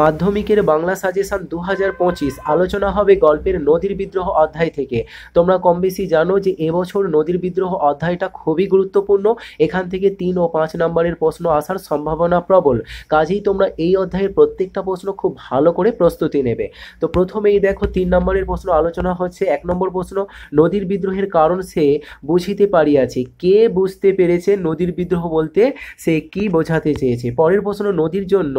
মাধ্যমিকের বাংলা সাজেশন দু আলোচনা হবে গল্পের নদীর বিদ্রোহ অধ্যায় থেকে তোমরা কম বেশি জানো যে এবছর নদীর বিদ্রোহ অধ্যায়টা খুবই গুরুত্বপূর্ণ এখান থেকে তিন ও পাঁচ নম্বরের প্রশ্ন আসার সম্ভাবনা প্রবল কাজেই তোমরা এই অধ্যায়ের প্রত্যেকটা প্রশ্ন খুব ভালো করে প্রস্তুতি নেবে তো প্রথমেই দেখো তিন নম্বরের প্রশ্ন আলোচনা হচ্ছে এক নম্বর প্রশ্ন নদীর বিদ্রোহের কারণ সে বুঝিতে পারিয়াছে কে বুঝতে পেরেছে নদীর বিদ্রোহ বলতে সে কি বোঝাতে চেয়েছে পরের প্রশ্ন নদীর জন্য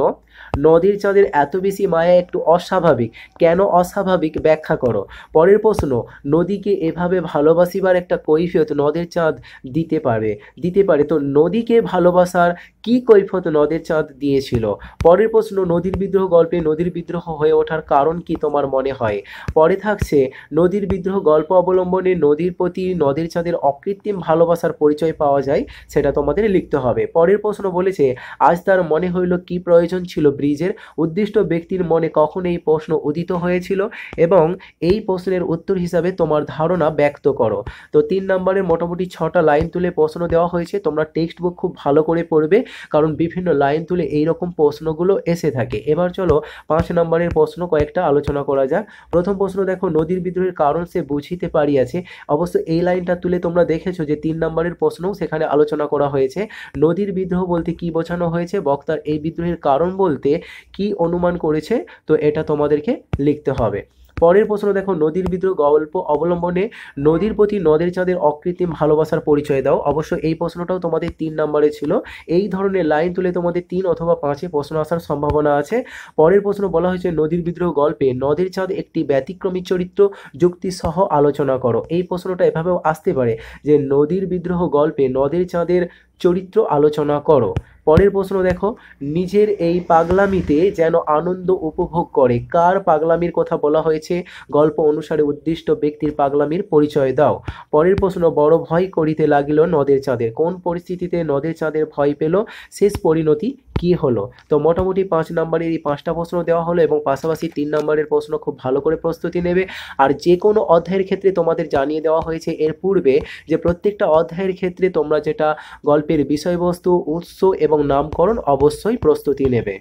নদীর চাঁদে তোমাদের এত বেশি মায়া একটু অস্বাভাবিক কেন অস্বাভাবিক ব্যাখ্যা করো পরের প্রশ্ন নদীকে এভাবে ভালোবাসিবার একটা কৈফিয়ত নদের চাঁদ দিতে পারে দিতে পারে তো নদীকে ভালোবাসার কি কৈফত নদের চাঁদ দিয়েছিল পরের প্রশ্ন নদীর বিদ্রোহ গল্পে নদীর বিদ্রোহ হয়ে ওঠার কারণ কি তোমার মনে হয় পরে থাকছে নদীর বিদ্রোহ গল্প অবলম্বনে নদীর প্রতি নদীর চাঁদের অকৃত্রিম ভালোবাসার পরিচয় পাওয়া যায় সেটা তোমাদের লিখতে হবে পরের প্রশ্ন বলেছে আজ তার মনে হইল কি প্রয়োজন ছিল ব্রিজের উদ্দিষ্ট ব্যক্তির মনে কখন এই প্রশ্ন উদিত হয়েছিল এবং এই প্রশ্নের উত্তর হিসাবে তোমার ধারণা ব্যক্ত করো তো তিন নম্বরের মোটামুটি ছটা লাইন তুলে প্রশ্ন দেওয়া হয়েছে তোমরা টেক্সট বুক খুব ভালো করে পড়বে কারণ বিভিন্ন লাইন তুলে এই রকম প্রশ্নগুলো এসে থাকে এবার চলো পাঁচ নম্বরের প্রশ্ন কয়েকটা আলোচনা করা যাক প্রথম প্রশ্ন দেখো নদীর বিদ্রোহের কারণ সে বুঝিতে পারিয়াছে অবশ্য এই লাইনটা তুলে তোমরা দেখেছো যে তিন নম্বরের প্রশ্নও সেখানে আলোচনা করা হয়েছে নদীর বিদ্রোহ বলতে কি বোঝানো হয়েছে বক্তার এই বিদ্রোহের কারণ বলতে কি অনুমান করেছে তো এটা তোমাদেরকে লিখতে হবে পরের প্রশ্ন দেখো নদীর বিদ্রোহ গল্প অবলম্বনে নদীর প্রতি নদের চাঁদের অকৃত্রিম ভালোবাসার পরিচয় দাও অবশ্য এই প্রশ্নটাও তোমাদের তিন নম্বরে ছিল এই ধরনের লাইন তুলে তোমাদের তিন অথবা পাঁচে প্রশ্ন আসার সম্ভাবনা আছে পরের প্রশ্ন বলা হয়েছে নদীর বিদ্রোহ গল্পে নদের চাঁদ একটি ব্যতিক্রমী চরিত্র যুক্তিসহ আলোচনা করো এই প্রশ্নটা এভাবেও আসতে পারে যে নদীর বিদ্রোহ গল্পে নদের চাঁদের চরিত্র আলোচনা করো পরের প্রশ্ন দেখো নিজের এই পাগলামিতে যেন আনন্দ উপভোগ করে কার পাগলামির কথা বলা হয়েছে গল্প অনুসারে উদ্দিষ্ট ব্যক্তির পাগলামির পরিচয় দাও পরের প্রশ্ন বড় ভয় করিতে লাগিল নদের চাঁদের কোন পরিস্থিতিতে নদের চাঁদের ভয় পেল শেষ পরিণতি কি হলো তো মোটামুটি পাঁচ নম্বরের এই পাঁচটা প্রশ্ন দেওয়া হলো এবং পাশাপাশি তিন নম্বরের প্রশ্ন খুব ভালো করে প্রস্তুতি নেবে আর যে কোনো অধ্যায়ের ক্ষেত্রে তোমাদের জানিয়ে দেওয়া হয়েছে এর পূর্বে যে প্রত্যেকটা অধ্যায়ের ক্ষেত্রে তোমরা যেটা গল্পের বিষয়বস্তু উৎস এবং নামকরণ অবশ্যই প্রস্তুতি নেবে